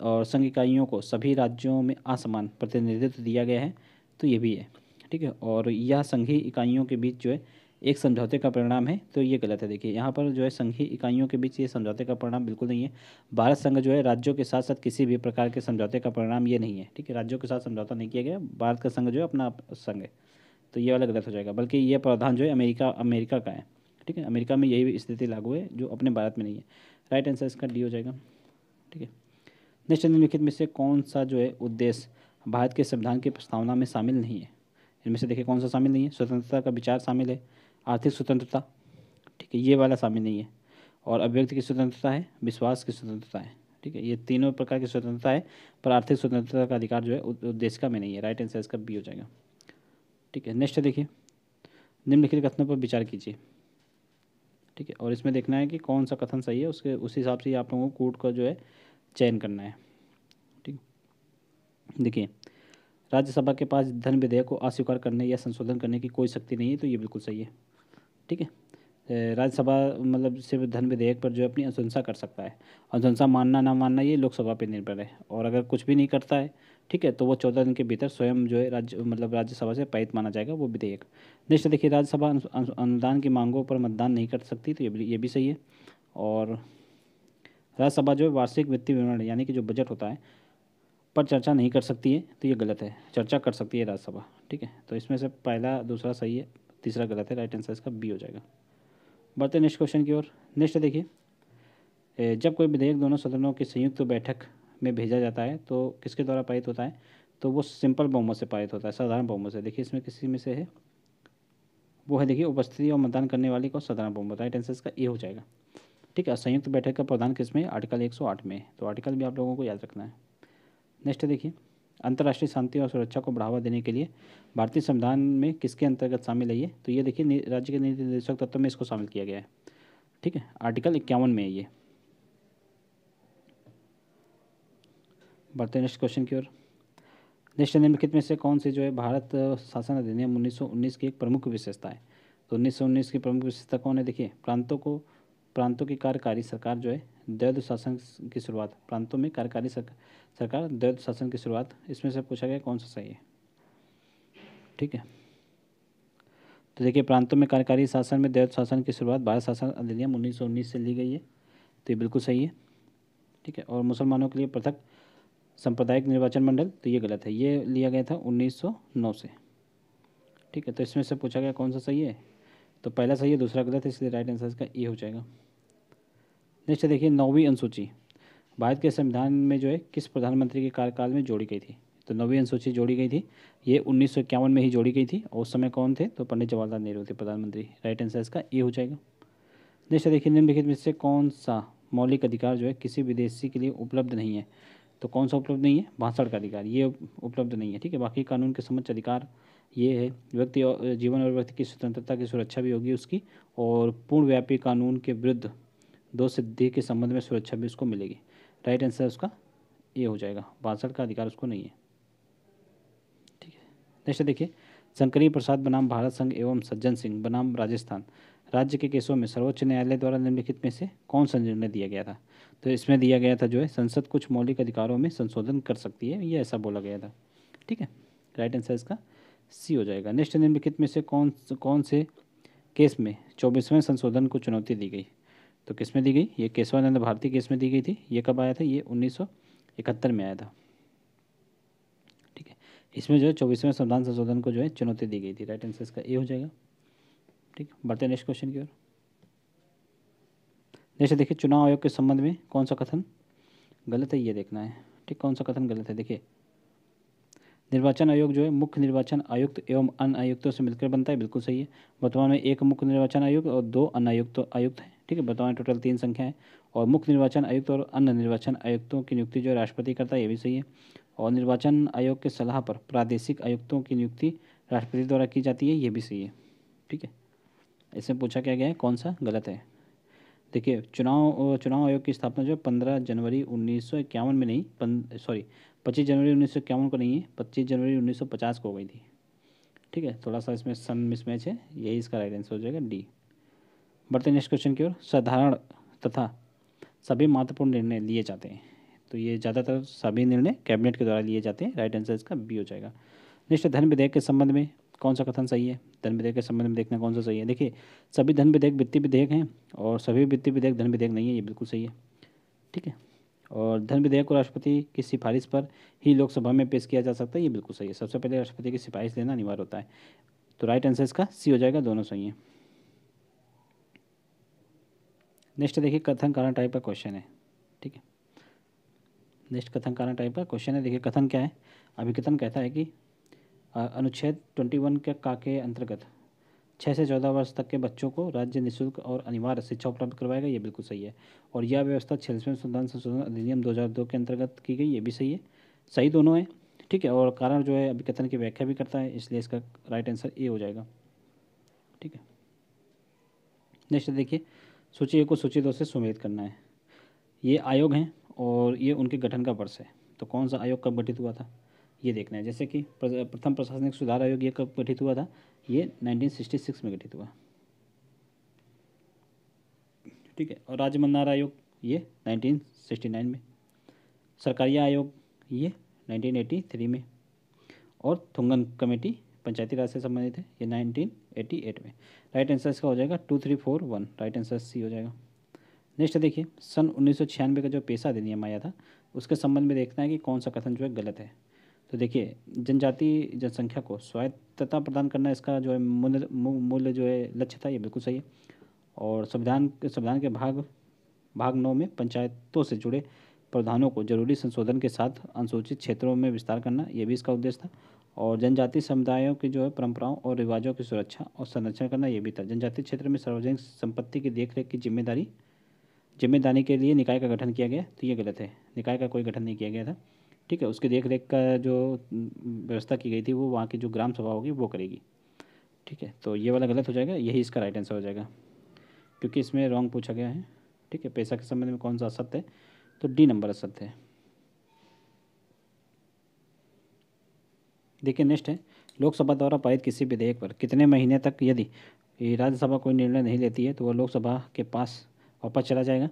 और संघ इकाइयों को सभी राज्यों में असमान प्रतिनिधित्व दिया गया है तो ये भी है ठीक है और यह संघी इकाइयों के बीच जो है एक समझौते का परिणाम है तो ये गलत है देखिए यहाँ पर जो है संघीय इकाइयों के बीच ये समझौते का परिणाम बिल्कुल नहीं है भारत संघ जो है राज्यों के साथ साथ किसी भी प्रकार के समझौते का परिणाम ये नहीं है ठीक है राज्यों के साथ समझौता नहीं किया गया भारत का संघ जो है अपना संघ है तो ये वाला गलत हो जाएगा बल्कि ये प्रावधान जो है अमेरिका अमेरिका का है ठीक है अमेरिका में यही स्थिति लागू है जो अपने भारत में नहीं है राइट आंसर इसका डी हो जाएगा ठीक है नेक्स्ट निम्नलिखित में से कौन सा जो है उद्देश्य भारत के संविधान की प्रस्तावना में शामिल नहीं है इनमें से देखिए कौन सा शामिल नहीं है स्वतंत्रता का विचार शामिल है आर्थिक स्वतंत्रता ठीक है ये वाला शामिल नहीं है और अभिव्यक्ति की स्वतंत्रता है विश्वास की स्वतंत्रता है ठीक है ये तीनों प्रकार की स्वतंत्रता है पर आर्थिक स्वतंत्रता का अधिकार जो है उद्देश्य का में नहीं है राइट आंसर इसका बी हो जाएगा ठीक है नेक्स्ट देखिए निम्नलिखित कथनों पर विचार कीजिए ठीक है और इसमें देखना है कि कौन सा कथन सही है उसके उस हिसाब से आप लोगों को कोर्ट का जो है चयन करना है ठीक देखिए राज्यसभा के पास धन विधेयक को अस्वीकार करने या संशोधन करने की कोई शक्ति नहीं है तो ये बिल्कुल सही है ठीक है राज्यसभा मतलब सिर्फ धन विधेयक पर जो है अपनी अनुशंसा कर सकता है अनुशंसा मानना ना मानना ये लोकसभा पर निर्भर है और अगर कुछ भी नहीं करता है ठीक है तो वो चौदह दिन के भीतर स्वयं जो है राज्य मतलब राज्यसभा से पारित माना जाएगा वो विधेयक नेक्स्ट देखिए राज्यसभा अनुदान की मांगों पर मतदान नहीं कर सकती तो ये भी ये भी सही है और राज्यसभा जो वार्षिक वित्तीय विवरण यानी कि जो बजट होता है पर चर्चा नहीं कर सकती है तो ये गलत है चर्चा कर सकती है राज्यसभा ठीक है तो इसमें से पहला दूसरा सही है तीसरा गलत है राइट आंसर इसका बी हो जाएगा बढ़ते नेक्स्ट क्वेश्चन की ओर नेक्स्ट देखिए जब कोई विधेयक दोनों सदनों की संयुक्त बैठक में भेजा जाता है तो किसके द्वारा पारित होता है तो वो सिंपल बहुमत से पारित होता है साधारण बहुमत से देखिए इसमें किसी में से है वो है देखिए उपस्थिति और मतदान करने वाले को साधारण बहुमत राइट आंसर इसका ए हो जाएगा ठीक है संयुक्त बैठक का प्रावधान किस में आर्टिकल 108 में तो आर्टिकल भी आप लोगों को याद रखना है नेक्स्ट देखिए अंतर्राष्ट्रीय शांति और सुरक्षा को बढ़ावा देने के लिए भारतीय संविधान में किसके अंतर्गत शामिल है ये तो ये देखिए राज्य के नीति निर्देशक तत्व में इसको शामिल किया गया है ठीक है आर्टिकल इक्यावन में है ये बढ़ते नेक्स्ट क्वेश्चन की ओर नेक्स्ट निम्नलिखित में से कौन सी जो है भारत शासन अधिनियम 1919 की एक प्रमुख विशेषता है तो 1919 की प्रमुख विशेषता कौन है देखिए प्रांतों को प्रांतों की कार्यकारी सरकार जो है द्वैध शासन की शुरुआत प्रांतों में कार्यकारी सरकार द्वैध शासन की शुरुआत इसमें से पूछा गया कौन सा सही है ठीक है तो देखिए प्रांतों में कार्यकारी शासन में द्वैध शासन की शुरुआत भारत शासन अधिनियम उन्नीस से ली गई है तो ये बिल्कुल सही है ठीक है और मुसलमानों के लिए पृथक सांप्रदायिक निर्वाचन मंडल तो ये गलत है ये लिया गया था 1909 से ठीक है तो इसमें से पूछा गया कौन सा सही है तो पहला सही है दूसरा गलत है इसलिए राइट आंसर इसका ये हो जाएगा नेक्स्ट देखिए नौवीं अनुसूची भारत के संविधान में जो है किस प्रधानमंत्री के कार्यकाल में जोड़ी गई थी तो नौवीं अनुसूची जोड़ी गई थी ये उन्नीस में ही जोड़ी गई थी और उस समय कौन थे तो पंडित जवाहरलाल नेहरू थे प्रधानमंत्री राइट आंसर इसका ये हो जाएगा नेक्स्ट देखिए निम्नलिखित में से कौन सा मौलिक अधिकार जो है किसी विदेशी के लिए उपलब्ध नहीं है तो कौन सा उपलब्ध नहीं है भाषण का अधिकार ये उपलब्ध नहीं है ठीक है बाकी कानून के समक्ष अधिकार ये है व्यक्ति जीवन और व्यक्ति की स्वतंत्रता की सुरक्षा भी होगी उसकी और पूर्णव्यापी कानून के विरुद्ध दो सिद्धि के संबंध में सुरक्षा भी उसको मिलेगी राइट आंसर उसका ये हो जाएगा बासठ का अधिकार उसको नहीं है ठीक है नेक्स्ट देखिए शंकरी प्रसाद बनाम भारत संघ एवं सज्जन सिंह बनाम राजस्थान राज्य के केसों में सर्वोच्च न्यायालय द्वारा निम्नलिखित में से कौन सा निर्णय दिया गया था तो इसमें दिया गया था जो है संसद कुछ मौलिक अधिकारों में संशोधन कर सकती है यह ऐसा बोला गया था ठीक है राइट आंसर इसका सी हो जाएगा नेक्स्ट निम्नलिखित में से कौन कौन से केस में चौबीसवें संशोधन को चुनौती दी गई तो किस में दी गई ये केशवानंद भारती केस में दी गई थी ये कब आया था ये 1971 में आया था ठीक है इसमें जो है चौबीसवें संविधान संशोधन को जो है चुनौती दी गई थी राइट आंसर इसका ए हो जाएगा ठीक है बढ़ते नेक्स्ट क्वेश्चन की ओर जैसे देखिए चुनाव आयोग के संबंध में कौन सा कथन गलत है ये देखना है ठीक कौन सा कथन गलत है देखिए निर्वाचन आयोग जो है मुख्य निर्वाचन आयुक्त एवं अन्य आयुक्तों से मिलकर बनता है बिल्कुल सही है वर्तमान में एक मुख्य निर्वाचन आयुक्त और दो अन्य आयुक्त आयुक्त हैं ठीक है बताओ टोटल तीन संख्याएं और मुख्य निर्वाचन आयुक्त और अन्य निर्वाचन आयुक्तों की नियुक्ति जो राष्ट्रपति करता है ये भी सही है और निर्वाचन आयोग के सलाह पर प्रादेशिक आयुक्तों की नियुक्ति राष्ट्रपति द्वारा की जाती है ये भी सही है ठीक है इसमें पूछा क्या गया है कौन सा गलत है देखिए चुनाव चुनाव आयोग की स्थापना जो है पंद्रह जनवरी उन्नीस में नहीं सॉरी पच्चीस जनवरी उन्नीस को नहीं है पच्चीस जनवरी उन्नीस को हो गई थी ठीक है थोड़ा सा इसमें सन मिसमैच है यही इसका राइट आंसर हो जाएगा डी बढ़ते नेक्स्ट क्वेश्चन की ओर साधारण तथा सभी महत्वपूर्ण निर्णय लिए जाते हैं तो ये ज़्यादातर सभी निर्णय कैबिनेट के द्वारा लिए जाते हैं राइट आंसर इसका बी हो जाएगा नेक्स्ट धन विधेयक के संबंध में कौन सा कथन सही है धन विधेयक के संबंध में देखना कौन सा सही है देखिए सभी धन विधेयक वित्तीय विधेयक हैं और सभी वित्तीय विधेयक धन विधेयक नहीं है ये बिल्कुल सही है ठीक है और धन विधेयक को राष्ट्रपति की सिफारिश पर ही लोकसभा में पेश किया जा सकता है ये बिल्कुल सही है सबसे पहले राष्ट्रपति की सिफारिश लेना अनिवार्य होता है तो राइट आंसर इसका सी हो जाएगा दोनों सही है नेक्स्ट देखिए कथन कारण टाइप का क्वेश्चन है ठीक है नेक्स्ट कथन कारण टाइप का क्वेश्चन है देखिए कथन क्या है अभिकथन कहता है कि अनुच्छेद ट्वेंटी वन के का के अंतर्गत छः से चौदह वर्ष तक के बच्चों को राज्य निःशुल्क और अनिवार्य शिक्षा उपलब्ध करवाएगा ये बिल्कुल सही है और यह व्यवस्था छियासवें संविधान संशोधन अधिनियम 2002 के अंतर्गत की गई ये भी सही है सही दोनों है ठीक है और कारण जो है अभिकथन की व्याख्या भी करता है इसलिए इसका राइट आंसर ए हो जाएगा ठीक है नेक्स्ट देखिए सूची एक को तो सूची दो से सुमेलित करना है ये आयोग हैं और ये उनके गठन का वर्ष है तो कौन सा आयोग कब गठित हुआ था ये देखना है जैसे कि प्रथम प्रशासनिक सुधार आयोग ये कब गठित हुआ था ये 1966 में गठित हुआ ठीक है और राज्य मन्नार आयोग ये 1969 में सरकारी आयोग ये 1983 में और थुंगन कमेटी पंचायती राज से संबंधित है ये 1988 में राइट आंसर इसका हो जाएगा two three four one right answer C हो जाएगा नेक्स्ट देखिए सन उन्नीस का जो पेशा अधिनियम आया था उसके संबंध में देखना है कि कौन सा कथन जो है गलत है तो देखिए जनजाति जनसंख्या को स्वायत्तता प्रदान करना इसका जो है मूल मूल जो है लक्ष्य था ये बिल्कुल सही है और संविधान संविधान के भाग भाग नौ में पंचायतों से जुड़े प्रावधानों को जरूरी संशोधन के साथ अनुसूचित क्षेत्रों में विस्तार करना यह भी इसका उद्देश्य था और जनजातीय समुदायों की जो है परंपराओं और रिवाजों की सुरक्षा और संरक्षण करना ये भी था जनजातीय क्षेत्र में सार्वजनिक संपत्ति की देखरेख की जिम्मेदारी जिम्मेदारी के लिए निकाय का गठन किया गया तो ये गलत है निकाय का कोई गठन नहीं किया गया था ठीक है उसकी देख रेख का जो व्यवस्था की गई थी वो वहाँ की जो ग्राम सभा होगी वो करेगी ठीक है तो ये वाला गलत हो जाएगा यही इसका राइट आंसर हो जाएगा क्योंकि इसमें रॉन्ग पूछा गया है ठीक है पैसा के संबंध में कौन सा असत्य है तो डी नंबर असत्य है देखिए नेक्स्ट है लोकसभा द्वारा पारित किसी विधेयक पर कितने महीने तक यदि राज्यसभा कोई निर्णय नहीं लेती है तो वह लोकसभा के पास वापस चला जाएगा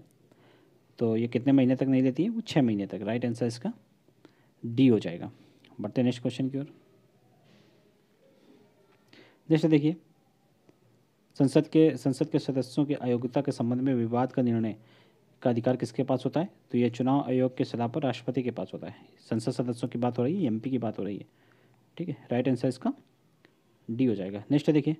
तो ये कितने महीने तक नहीं लेती है वो छः महीने तक राइट आंसर इसका डी हो जाएगा बढ़ते नेक्स्ट क्वेश्चन की ओर नेक्स्ट देखिए संसद के संसद के सदस्यों की अयोग्यता के संबंध में विवाद का निर्णय का अधिकार किसके पास होता है तो ये चुनाव आयोग के सलाह पर राष्ट्रपति के पास होता है संसद सदस्यों की बात हो रही है एमपी की बात हो रही है ठीक है राइट आंसर इसका डी हो जाएगा नेक्स्ट देखिए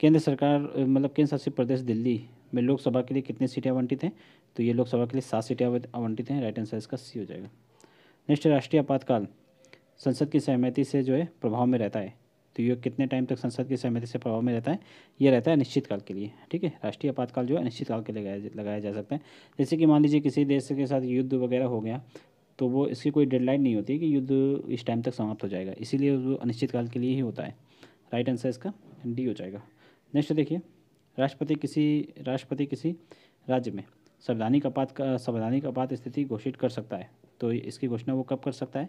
केंद्र सरकार मतलब केंद्र शासित प्रदेश दिल्ली में लोकसभा के लिए कितनी सीटें आवंटित हैं तो ये लोकसभा के लिए सात सीटें आवंटित हैं राइट आंसर इसका सी हो जाएगा नेक्स्ट राष्ट्रीय आपातकाल संसद की सहमति से जो है प्रभाव में रहता है तो ये कितने टाइम तक संसद की सहमति से प्रभाव में रहता है ये रहता है अनिश्चित काल के लिए ठीक है राष्ट्रीय आपातकाल जो है अनिश्चित काल के लिए लगाया जा सकता है जैसे कि मान लीजिए किसी देश के साथ युद्ध वगैरह हो गया तो वो इसकी कोई डेडलाइन नहीं होती कि युद्ध इस टाइम तक समाप्त हो जाएगा इसीलिए वो अनिश्चितकाल के लिए ही होता है राइट आंसर इसका डी हो जाएगा नेक्स्ट देखिए राष्ट्रपति किसी राष्ट्रपति किसी राज्य में संवैधानिक आपात का संवैधानिक आपात स्थिति घोषित कर सकता है तो इसकी घोषणा वो कब कर सकता है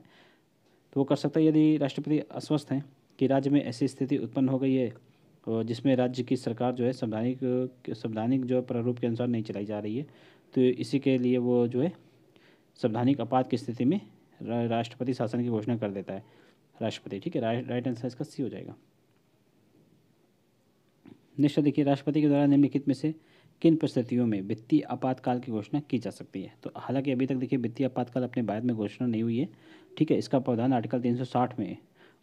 तो वो कर सकता है यदि राष्ट्रपति अस्वस्थ हैं कि राज्य में ऐसी स्थिति उत्पन्न हो गई है जिसमें राज्य की सरकार जो है संवैधानिक संवैधानिक जो प्रारूप के अनुसार नहीं चलाई जा रही है तो इसी के लिए वो जो है संवैधानिक आपात की स्थिति में राष्ट्रपति शासन की घोषणा कर देता है राष्ट्रपति ठीक है राइट आंसर इसका सी हो जाएगा निश्चय देखिए राष्ट्रपति के द्वारा निम्नलिखित में से किन परिस्थितियों में वित्तीय आपातकाल की घोषणा की जा सकती है तो हालांकि अभी तक देखिए वित्तीय आपातकाल अपने भारत में घोषणा नहीं हुई है ठीक है इसका प्रावधान आर्टिकल 360 में है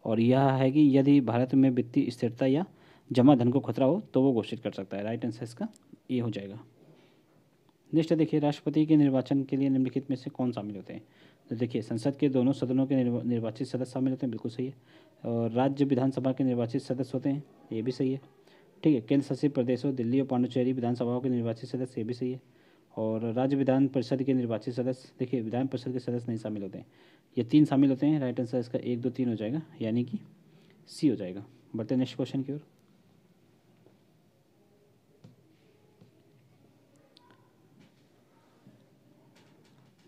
और यह है कि यदि भारत में वित्तीय स्थिरता या जमा धन को खतरा हो तो वो घोषित कर सकता है राइट आंसर इसका ये हो जाएगा नेक्स्ट देखिए राष्ट्रपति के निर्वाचन के लिए निम्नलिखित में से कौन शामिल होते हैं तो देखिए संसद के दोनों सदनों के निर्वाचित सदस्य शामिल होते हैं बिल्कुल सही है और राज्य विधानसभा के निर्वाचित सदस्य होते हैं ये भी सही है ठीक है केंद्र शासित प्रदेशों दिल्ली और पांडुचेरी विधानसभाओं के निर्वाचित सदस्य ये भी सही है और राज्य विधान परिषद के निर्वाचित सदस्य देखिए विधान परिषद के सदस्य नहीं शामिल होते हैं ये तीन शामिल होते हैं राइट आंसर इसका एक दो तीन हो जाएगा यानी कि सी हो जाएगा बढ़ते नेक्स्ट क्वेश्चन की ओर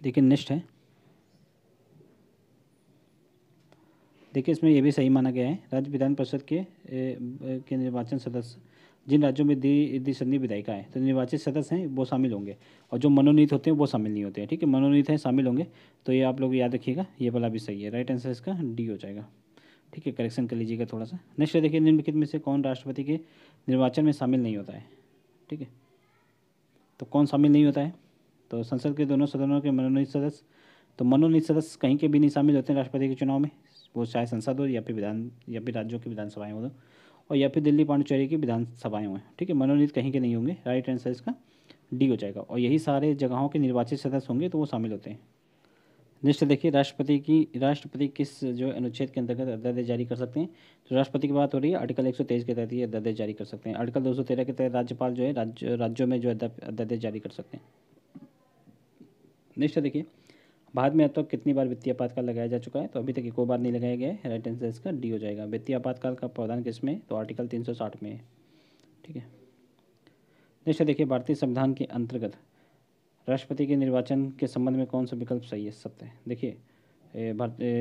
देखिए नेक्स्ट है देखिए इसमें यह भी सही माना गया है राज्य विधान परिषद के के निर्वाचन सदस्य जिन राज्यों में दी द्विसदनीय विधायिका है तो निर्वाचित सदस्य हैं वो शामिल होंगे और जो मनोनीत होते हैं वो शामिल नहीं होते हैं ठीक है मनोनीत हैं शामिल होंगे तो ये आप लोग याद रखिएगा ये वाला भी सही है राइट आंसर इसका डी हो जाएगा ठीक है करेक्शन कर लीजिएगा थोड़ा सा नेक्स्ट देखिए निम्नलिखित में से कौन राष्ट्रपति के निर्वाचन में शामिल नहीं होता है ठीक है तो कौन शामिल नहीं होता है तो संसद के दोनों सदनों के मनोनीत सदस्य तो मनोनीत सदस्य कहीं के भी नहीं शामिल होते हैं राष्ट्रपति के चुनाव में वो चाहे संसद हो या फिर विधान या फिर राज्यों की विधानसभाएं हो तो, और या फिर दिल्ली पांडुचेरी की विधानसभाएं हों ठीक है मनोनीत कहीं के नहीं होंगे राइट आंसर इसका डी हो जाएगा और यही सारे जगहों के निर्वाचित सदस्य होंगे तो वो शामिल होते हैं नेक्स्ट देखिए राष्ट्रपति की राष्ट्रपति किस जो अनुच्छेद के अंतर्गत अध्यादेश जारी कर सकते हैं तो राष्ट्रपति की बात हो रही है आर्टिकल एक के तहत ये अध्यादेश जारी कर सकते हैं आर्टिकल दो के तहत राज्यपाल जो है राज्य राज्यों में जो अध्यादेश जारी कर सकते हैं नेक्स्ट देखिए भारत में अब तक तो कितनी बार वित्तीय आपातकाल लगाया जा चुका है तो अभी तक एक बार नहीं लगाया गया है राइट आंसर इसका डी हो जाएगा वित्तीय आपातकाल का प्रावधान किस में तो आर्टिकल 360 में है ठीक है नेक्स्ट देखिए भारतीय संविधान के अंतर्गत राष्ट्रपति के निर्वाचन के संबंध में कौन सा विकल्प सही है सत्य देखिए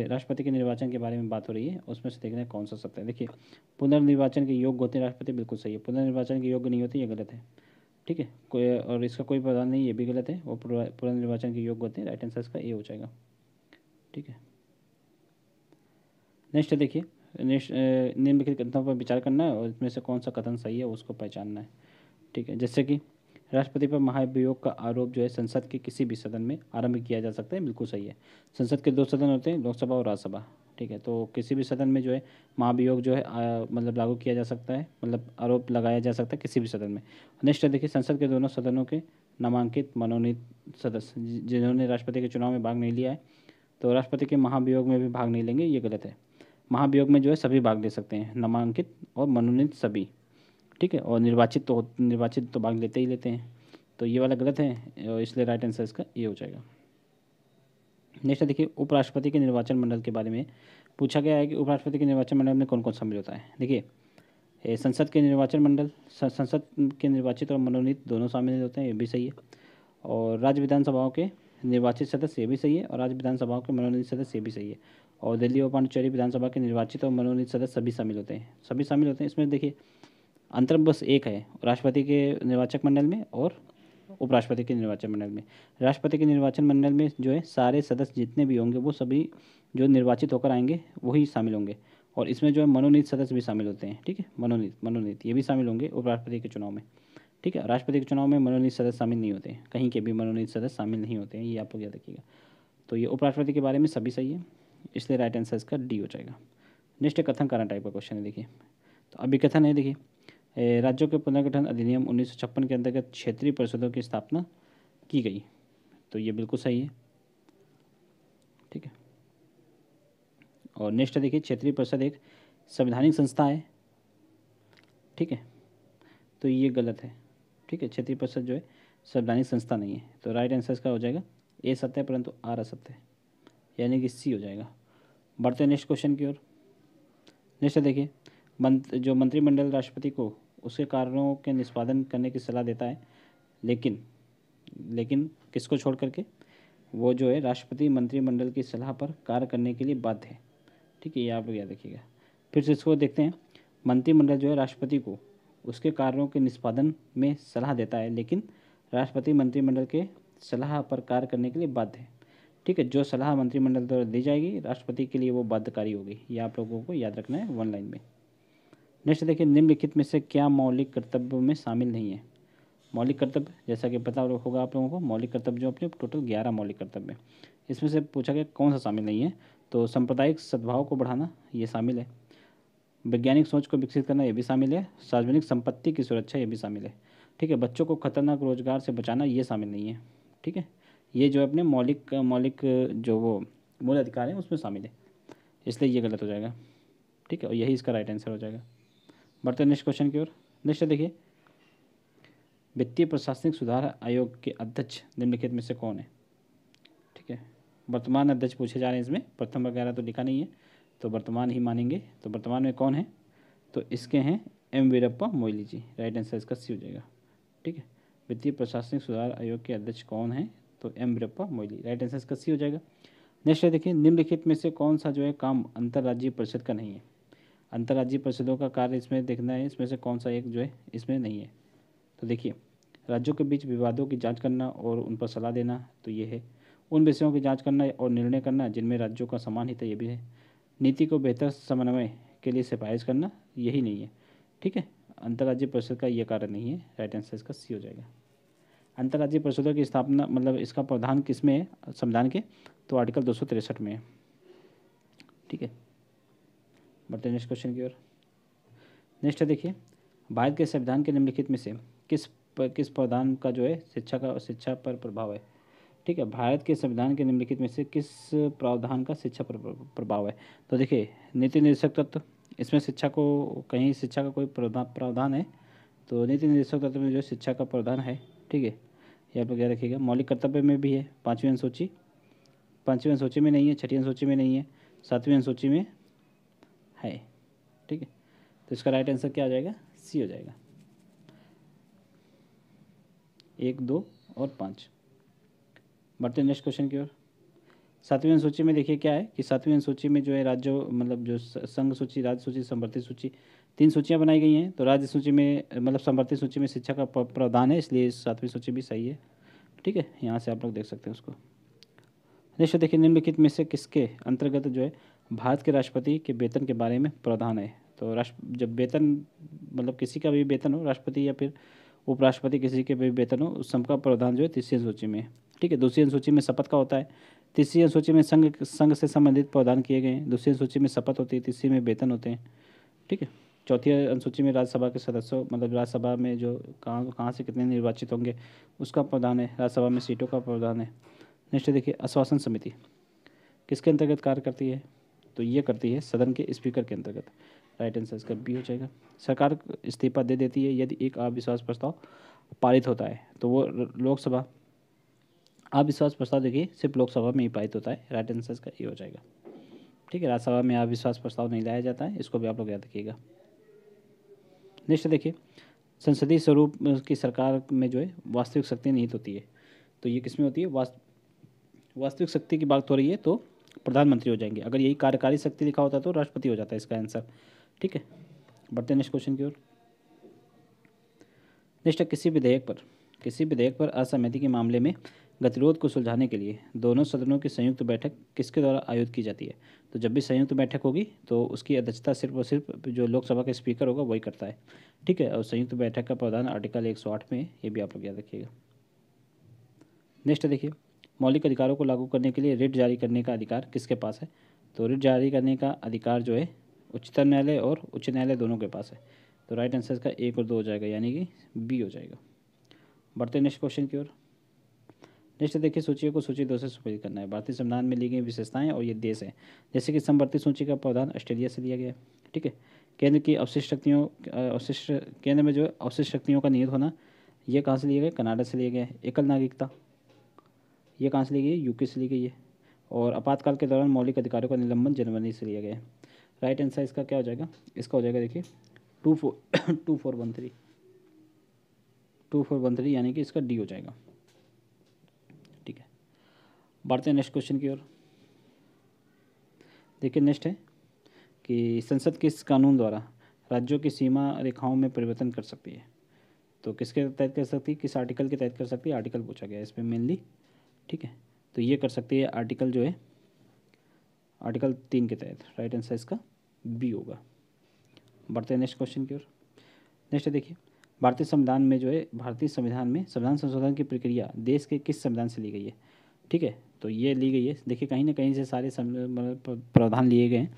राष्ट्रपति के निर्वाचन के बारे में बात हो रही है उसमें से देखना है कौन सा सत्य है देखिए पुनर्निर्वाचन के योग्य होते हैं राष्ट्रपति बिल्कुल सही है पुनर्निर्वाचन के योग्य नहीं होते ये गलत है ठीक है कोई और इसका कोई प्रावधान नहीं ये भी गलत है वो पूरा निर्वाचन के योग्य होते हैं राइट आंसर इसका ए हो जाएगा ठीक है नेक्स्ट देखिए नेक्स्ट निम्नलिखित कथनों पर विचार करना है और इसमें से कौन सा कथन सही है उसको पहचानना है ठीक है जैसे कि राष्ट्रपति पर महाभियोग का आरोप जो है संसद के किसी भी सदन में आरंभ किया जा सकता है बिल्कुल सही है संसद के दो सदन होते हैं लोकसभा और राज्यसभा ठीक है तो किसी भी सदन में जो है महाभियोग जो है मतलब लागू किया जा सकता है मतलब आरोप लगाया जा सकता है किसी भी सदन में नेक्स्ट देखिए संसद के दोनों सदनों के नामांकित मनोनीत सदस्य जिन्होंने राष्ट्रपति के चुनाव में भाग नहीं लिया है तो राष्ट्रपति के महाभियोग में भी भाग नहीं लेंगे ये गलत है महाभियोग में जो है सभी भाग ले सकते हैं नामांकित और मनोनीत सभी ठीक है और निर्वाचित तो निर्वाचित तो भाग लेते ही लेते हैं तो ये वाला गलत है इसलिए राइट आंसर इसका ये हो जाएगा नेक्स्ट देखिए उपराष्ट्रपति के निर्वाचन मंडल के बारे में पूछा गया है कि उपराष्ट्रपति के निर्वाचन मंडल में कौन कौन शामिल होता है देखिए संसद के निर्वाचन मंडल संसद के निर्वाचित और मनोनीत दोनों शामिल होते हैं ये भी सही है और राज्य विधानसभाओं के निर्वाचित सदस्य ये भी सही है और राज्य विधानसभाओं के मनोनीत सदस्य ये भी सही है और दिल्ली और पांडुचेरी विधानसभा के निर्वाचित और मनोनीत सदस्य सभी शामिल होते हैं सभी शामिल होते हैं इसमें देखिए अंतर बस एक है राष्ट्रपति के निर्वाचक मंडल में और उपराष्ट्रपति के निर्वाचन मंडल में राष्ट्रपति के निर्वाचन मंडल में जो है सारे सदस्य जितने भी होंगे वो सभी जो निर्वाचित होकर आएंगे वही शामिल होंगे और इसमें जो है मनोनीत सदस्य भी शामिल होते हैं ठीक है मनोनीत मनोनीत ये भी शामिल होंगे उपराष्ट्रपति के चुनाव में ठीक है राष्ट्रपति के चुनाव में मनोनीत सदस्य शामिल नहीं होते हैं कहीं के भी मनोनीत सदस्य शामिल नहीं होते हैं ये आप लोग याद रखिएगा तो ये उपराष्ट्रपति के बारे में सभी सही है इसलिए राइट आंसर इसका डी हो जाएगा नेक्स्ट कथन कारण टाइप का क्वेश्चन है देखिए तो अभी कथन है देखिए राज्यों के पुनर्गठन अधिनियम उन्नीस के अंतर्गत क्षेत्रीय परिषदों की स्थापना की गई तो ये बिल्कुल सही है ठीक है और नेक्स्ट देखिए क्षेत्रीय परिषद एक संवैधानिक संस्था है ठीक है तो ये गलत है ठीक है क्षेत्रीय परिषद जो है संवैधानिक संस्था नहीं है तो राइट आंसर इसका हो जाएगा ए सत्य है परंतु आर असत्य है यानी कि सी हो जाएगा बढ़ते नेक्स्ट क्वेश्चन की ओर नेक्स्ट देखिए मंत्र जो मंत्रिमंडल राष्ट्रपति को उसके कारणों के निष्पादन करने की सलाह देता है लेकिन लेकिन किसको छोड़ करके वो जो है राष्ट्रपति मंत्रिमंडल की सलाह पर कार्य करने के लिए बाध्य है ठीक है ये आप लोग याद रखिएगा फिर से इसको देखते हैं मंत्रिमंडल जो है राष्ट्रपति को उसके कार्यों के निष्पादन में सलाह देता है लेकिन राष्ट्रपति मंत्रिमंडल के सलाह पर कार्य करने के लिए बाध्य है ठीक है जो सलाह मंत्रिमंडल द्वारा दी जाएगी राष्ट्रपति के लिए वो बाध्यकारी होगी ये आप लोगों को याद रखना है वन लाइन में नेक्स्ट देखिए निम्नलिखित में से क्या मौलिक कर्तव्य में शामिल नहीं है मौलिक कर्तव्य जैसा कि पता होगा आप लोगों को मौलिक कर्तव्य जो अपने टोटल ग्यारह मौलिक कर्तव्य इसमें से पूछा गया कौन सा शामिल नहीं है तो सांप्रदायिक सद्भाव को बढ़ाना ये शामिल है वैज्ञानिक सोच को विकसित करना ये भी शामिल है सार्वजनिक संपत्ति की सुरक्षा ये भी शामिल है ठीक है बच्चों को खतरनाक रोजगार से बचाना ये शामिल नहीं है ठीक है ये जो अपने मौलिक मौलिक जो वो मूल अधिकार हैं उसमें शामिल है इसलिए ये गलत हो जाएगा ठीक है और यही इसका राइट आंसर हो जाएगा बढ़ते नेक्स्ट क्वेश्चन की ओर नेक्स्ट देखिए वित्तीय प्रशासनिक सुधार आयोग के अध्यक्ष निम्नलिखित में से कौन है ठीक है वर्तमान अध्यक्ष पूछे जा रहे हैं इसमें प्रथम वगैरह तो लिखा नहीं है तो वर्तमान ही मानेंगे तो वर्तमान में कौन है तो इसके हैं M Veerappa Moily ji right answer इसका सी हो जाएगा ठीक है वित्तीय प्रशासनिक सुधार आयोग के अध्यक्ष कौन है तो M Veerappa Moily right answer इसका सी हो जाएगा नेक्स्ट देखिए निम्नलिखित में से कौन सा जो है काम अंतर्राज्यीय परिषद का नहीं है अंतर्राज्यीय परिषदों का कार्य इसमें देखना है इसमें से कौन सा एक जो है इसमें नहीं है तो देखिए राज्यों के बीच विवादों की जांच करना और उन पर सलाह देना तो ये है उन विषयों की जांच करना और निर्णय करना जिनमें राज्यों का समान हित है ये भी है नीति को बेहतर समन्वय के लिए सिफारिश करना यही नहीं है ठीक है अंतर्राज्यीय परिषद का ये कारण नहीं है राइट आंसर इसका सी हो जाएगा अंतर्राज्यीय परिषदों की स्थापना मतलब इसका प्रावधान किस में है संविधान के तो आर्टिकल दो में है ठीक है बढ़ते नेक्स्ट क्वेश्चन की ओर नेक्स्ट है देखिए भारत के संविधान के निम्नलिखित में से किस पर किस प्रावधान का जो है शिक्षा का शिक्षा पर प्रभाव है ठीक है भारत के संविधान के निम्नलिखित में से किस प्रावधान का शिक्षा पर प्रभाव है तो देखिए नीति निर्देशक तत्व इसमें शिक्षा को कहीं शिक्षा का कोई प्रावधान है तो नीति निर्देशक तत्व में जो शिक्षा का प्रावधान है ठीक है यहाँ पर क्या रखिएगा मौलिक कर्तव्य में भी है पाँचवीं अनुसूची पाँचवीं अनुसूची में नहीं है छठी अनुसूची में नहीं है सातवीं अनुसूची में है ठीक है तो इसका राइट आंसर क्या हो जाएगा सी हो जाएगा एक दो और पाँच बढ़ते हैं नेक्स्ट क्वेश्चन की ओर सातवीं अनुसूची में देखिए क्या है कि सातवीं अनुसूची में जो है राज्यों मतलब जो संघ सूची राज्य सूची समवर्ती सूची तीन सूचियाँ बनाई गई हैं तो राज्य सूची में मतलब समवर्ती सूची में शिक्षा का प्रावधान है इसलिए सातवीं सूची भी सही है ठीक है यहाँ से आप लोग देख सकते हैं उसको नेक्स्ट देखिए निम्नलिखित में से किसके अंतर्गत जो है भारत के राष्ट्रपति के वेतन के बारे में प्रावधान है तो राष्ट्र जब वेतन मतलब किसी का भी वेतन हो राष्ट्रपति या फिर उपराष्ट्रपति किसी के भी वेतन हो उस सबका प्रावधान जो है तीसरी अनुसूची में ठीक है दूसरी अनुसूची में शपथ का होता है तीसरी अनुसूची में संघ संघ से संबंधित प्रावधान किए गए हैं दूसरी अनुसूची में शपथ होती है तीसरी में वेतन होते हैं ठीक है चौथी अनुसूची में राज्यसभा के सदस्यों मतलब राज्यसभा में जो कहाँ कहाँ से कितने निर्वाचित होंगे उसका प्रावधान है राज्यसभा में सीटों का प्रावधान है नेक्स्ट देखिए आश्वासन समिति किसके अंतर्गत कार्य करती है तो ये करती है सदन के स्पीकर के अंतर्गत राइट आंसर इसका बी हो जाएगा सरकार इस्तीफा दे देती है यदि एक अविश्वास प्रस्ताव पारित होता है तो वो लोकसभा अविश्वास प्रस्ताव देखिए सिर्फ लोकसभा में ही पारित होता है राइट आंसर इसका ए हो जाएगा ठीक है राज्यसभा में अविश्वास प्रस्ताव नहीं लाया जाता है इसको भी आप लोग याद रखिएगा नेक्स्ट देखिए संसदीय स्वरूप की सरकार में जो है वास्तविक शक्ति निहित होती है तो ये किस में होती है वास्तविक शक्ति की बात हो रही है तो प्रधानमंत्री हो जाएंगे अगर यही कार्यकारी शक्ति लिखा होता तो राष्ट्रपति हो जाता इसका आंसर ठीक है बढ़ते नेक्स्ट क्वेश्चन की ओर नेक्स्ट है किसी विधेयक पर किसी विधेयक पर असहमति के मामले में गतिरोध को सुलझाने के लिए दोनों सदनों की संयुक्त बैठक किसके द्वारा आयोजित की जाती है तो जब भी संयुक्त बैठक होगी तो उसकी अध्यक्षता सिर्फ और सिर्फ जो लोकसभा का स्पीकर होगा वही करता है ठीक है और संयुक्त बैठक का प्रावधान आर्टिकल एक में ये भी आप लोग याद रखिएगा नेक्स्ट देखिए मौलिक अधिकारों को लागू करने के लिए रिट जारी करने का अधिकार किसके पास है तो रिट जारी करने का अधिकार जो है उच्चतम न्यायालय और उच्च न्यायालय दोनों के पास है तो राइट आंसर का एक और दो हो जाएगा यानी कि बी हो जाएगा बढ़ते नेक्स्ट क्वेश्चन की ओर नेक्स्ट देखिए सूची को सूची दो से सुपरित करना है भारतीय संविधान में ली गई विशेषताएं और ये देश है जैसे कि संवर्ती सूची का प्रावधान ऑस्ट्रेलिया से लिया गया ठीक है केंद्र की अवशिष्ट शक्तियों अवशिष्ट केंद्र में जो अवशिष्ट शक्तियों का नियत होना ये कहाँ से लिया गया कनाडा से लिया गया एकल नागरिकता ये कहाँ से ली गई है यूके से ली गई है और आपातकाल के दौरान मौलिक अधिकारों का निलंबन जनवरी से लिया गया है राइट आंसर इसका क्या हो जाएगा इसका हो जाएगा देखिए two four two four one three two four one three यानी कि इसका डी हो जाएगा ठीक है बढ़ते हैं नेक्स्ट क्वेश्चन की ओर देखिए नेक्स्ट है कि संसद किस कानून द्वारा राज्यों की सीमा रेखाओं में परिवर्तन कर सकती है तो किसके तहत कर सकती है किस आर्टिकल के तहत कर सकती है आर्टिकल पूछा गया है इसमें मेनली ठीक है तो ये कर सकते हैं आर्टिकल जो है आर्टिकल तीन के तहत राइट आंसर इसका बी होगा बढ़ते हैं नेक्स्ट क्वेश्चन की ओर नेक्स्ट देखिए भारतीय संविधान में जो है भारतीय संविधान में संविधान संशोधन की प्रक्रिया देश के किस संविधान से ली गई है ठीक है तो ये ली गई है देखिए कहीं ना कहीं से सारे मतलब प्रावधान लिए गए हैं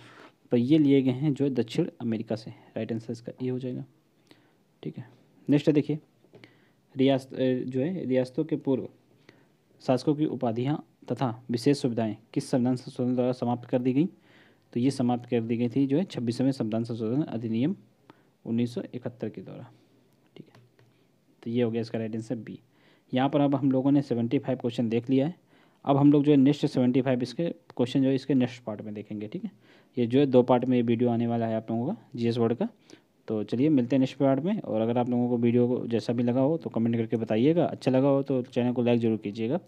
तो ये लिए गए हैं जो दक्षिण अमेरिका से राइट आंसर इसका ये हो जाएगा ठीक है नेक्स्ट देखिए रियासत जो है रियासतों के पूर्व शासकों की उपाधियाँ तथा विशेष सुविधाएं किस संविधान संशोधन द्वारा समाप्त कर दी गई तो ये समाप्त कर दी गई थी जो है छब्बीसवें संविधान संशोधन अधिनियम उन्नीस के द्वारा ठीक है तो ये हो गया इसका राइट आंसर बी यहाँ पर अब हम लोगों ने फाइव क्वेश्चन देख लिया है अब हम लोग जो है नेक्स्ट सेवेंटी फाइव इसके क्वेश्चन जो है इसके नेक्स्ट पार्ट में देखेंगे ठीक है ये जो है दो पार्ट में ये वीडियो आने वाला है आप लोगों का जी वर्ड का तो चलिए मिलते हैं नेक्स्ट पार्ट में और अगर आप लोगों को वीडियो को जैसा भी लगा हो तो कमेंट करके बताइएगा अच्छा लगा हो तो चैनल को लाइक ज़रूर कीजिएगा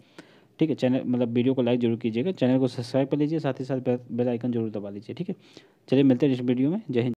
ठीक है चैनल मतलब वीडियो को लाइक जरूर कीजिएगा चैनल को सब्सक्राइब कर लीजिए साथ ही साथ बेल आइकन जरूर दबा लीजिए ठीक है चलिए मिलते हैं नेक्स्ट वीडियो में जय हिंद